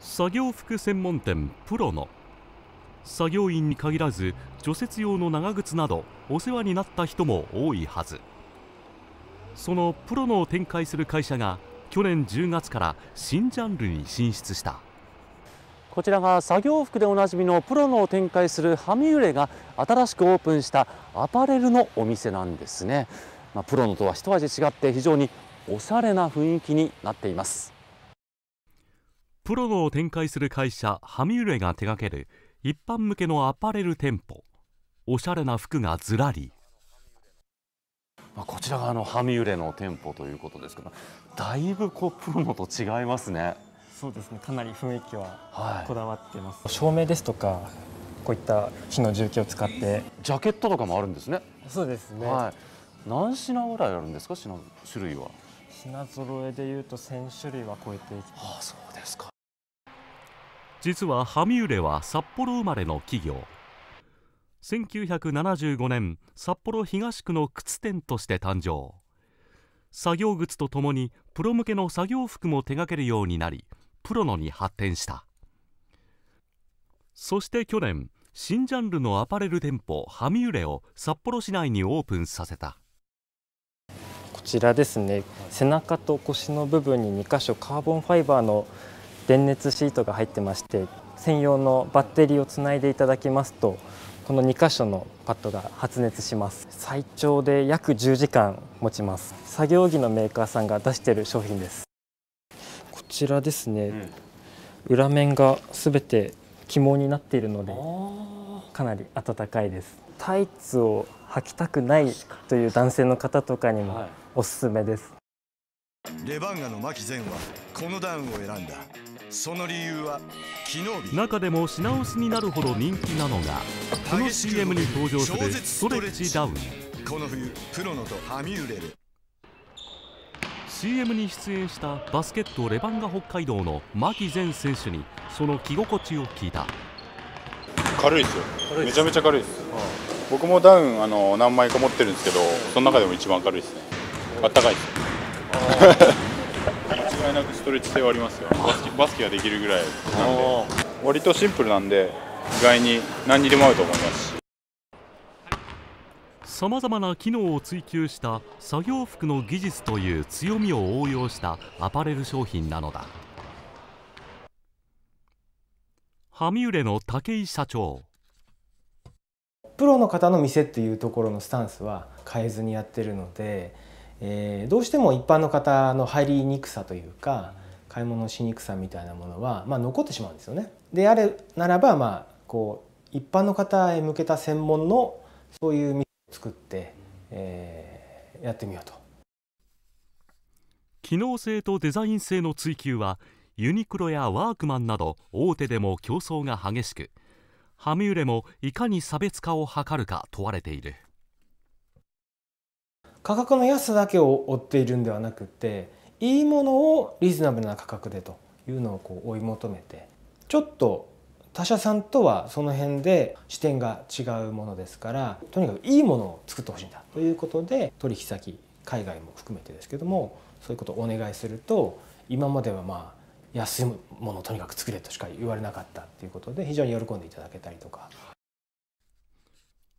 作業服専門店プロの作業員に限らず除雪用の長靴などお世話になった人も多いはずそのプロのを展開する会社が去年10月から新ジャンルに進出したこちらが作業服でおなじみのプロのを展開するハミウレが新しくオープンしたアパレルのお店なんですね、まあ、プロのとは一味違って非常におしゃれな雰囲気になっていますプロのを展開する会社ハミウレが手掛ける一般向けのアパレル店舗おしゃれな服がずらりこちらがあのハミウレの店舗ということですけどだいぶこうプロのと違いますねそうですねかなり雰囲気はこだわってます、はい、照明ですとかこういった木の重機を使ってジャケットとかもあるんですねそうですね、はい、何品ぐらいあるんですか品種類は品揃えでいうと1種類は超えてああそうですか実はハミウレは札幌生まれの企業1975年札幌東区の靴店として誕生作業靴とともにプロ向けの作業服も手掛けるようになりプロのに発展したそして去年新ジャンルのアパレル店舗ハミうレを札幌市内にオープンさせたこちらですね背中と腰の部分に2箇所カーボンファイバーの電熱シートが入ってまして専用のバッテリーをつないでいただきますとこの2箇所のパッドが発熱します最長で約10時間持ちます作業着のメーカーさんが出している商品ですこちらですね、うん、裏面がすべて肝になっているのでかなり暖かいですタイツを履きたくないという男性の方とかにもおすすめです、はい、レバンガの牧前はこのダウンを選んだその理由は中でも品薄になるほど人気なのがこの CM に登場するストレッチダウンこの冬プロのとはみューレ CM に出演したバスケットレバンガ北海道の牧前選手にその着心地を聞いた軽いですよめちゃめちゃ軽いです、僕もダウンあの何枚か持ってるんですけどその中でも一番軽いですねあったかいですなくストレッチ性はありますよバスケバスケができるぐらいなんで割とシンプルなんで意外に何にでも合うと思いますしさまざまな機能を追求した作業服の技術という強みを応用したアパレル商品なのだハミウレの武井社長プロの方の店っていうところのスタンスは変えずにやってるのでえー、どうしても一般の方の入りにくさというか買い物しにくさみたいなものは、まあ、残ってしまうんですよね。であれならば、まあ、こう一般の方へ向けた専門のそういう店を作って、えー、やってみようと。機能性とデザイン性の追求はユニクロやワークマンなど大手でも競争が激しくハミウレもいかに差別化を図るか問われている。価格の安さだけを追っているんではなくていいものをリーズナブルな価格でというのをこう追い求めてちょっと他社さんとはその辺で視点が違うものですからとにかくいいものを作ってほしいんだということで取引先海外も含めてですけどもそういうことをお願いすると今まではまあ安いものをとにかく作れとしか言われなかったということで非常に喜んでいただけたりとか。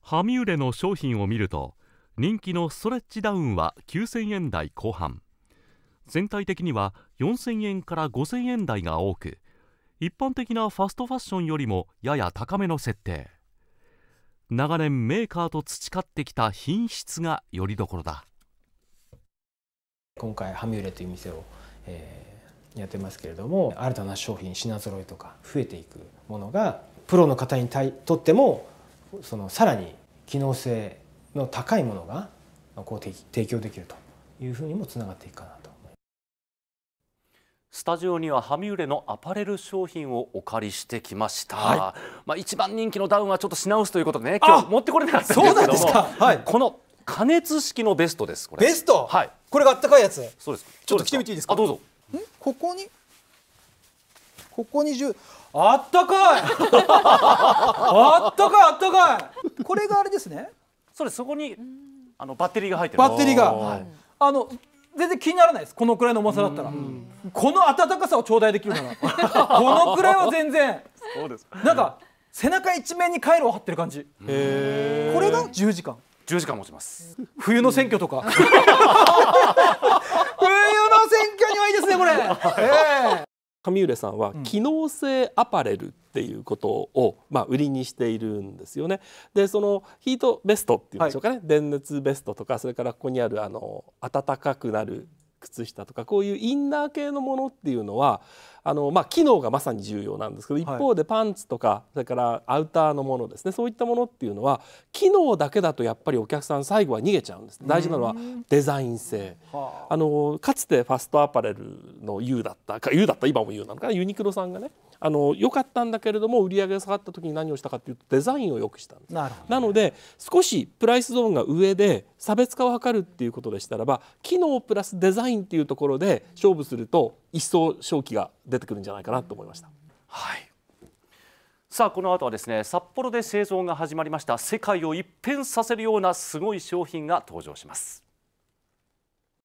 ハミウレの商品を見ると人気のストレッチダウンは9000円台後半全体的には4000円から5000円台が多く一般的なファストファッションよりもやや高めの設定長年メーカーと培ってきた品質がよりどころだ今回ハミューレという店を、えー、やってますけれども新たな商品品揃いとか増えていくものがプロの方にとってもそのさらに機能性の高いものがこう提供できるというふうにもつながっていくかなとスタジオにはハミウレのアパレル商品をお借りしてきました、はい、まあ、一番人気のダウンはちょっと品薄ということでね今日持ってこれなかったんですけども、はい、この加熱式のベストですこれベスト、はい、これがあったかいやつそうですちょっと着てみていいですかあどうぞここにここに10あったかい あったかいあったかいこれがあれですねそれそこにあのバッテリーが入ってるバッテリーが、はい、あの全然気にならないですこのくらいの重さだったらこの温かさを頂戴できるなら このくらいは全然そうですなんか背中一面に回路を張ってる感じこれが10時間10時間持ちます冬の選挙とか 冬の選挙にはいいですねこれ、えー上浦さんは機能性アパレルっていうことを、まあ、売りにしているんですよね。でそのヒートベストっていうんでしょうかね、はい、電熱ベストとかそれからここにあるあの暖かくなる靴下とかこういうインナー系のものっていうのはあの、まあ、機能がまさに重要なんですけど一方でパンツとかそれからアウターのものですねそういったものっていうのは機能だけだとやっぱりお客さん最後は逃げちゃうんです大事なのはデザイン性あのかつてファストアパレルの U だったか U だった今も U なのかなユニクロさんがねあの良かったんだけれども売り上げが下がった時に何をしたかっていうとデザインを良くしたんですな、ね,、ので少しプライスゾーンが上で差別化を図るっていうことでしたらば機能プラスデザインっていうところで勝負すると一層勝機が出てくるんじゃないかなと思いました。はいさあこの後はですね札幌で製造が始まりました世界を一変させるようなすごい商品が登場します。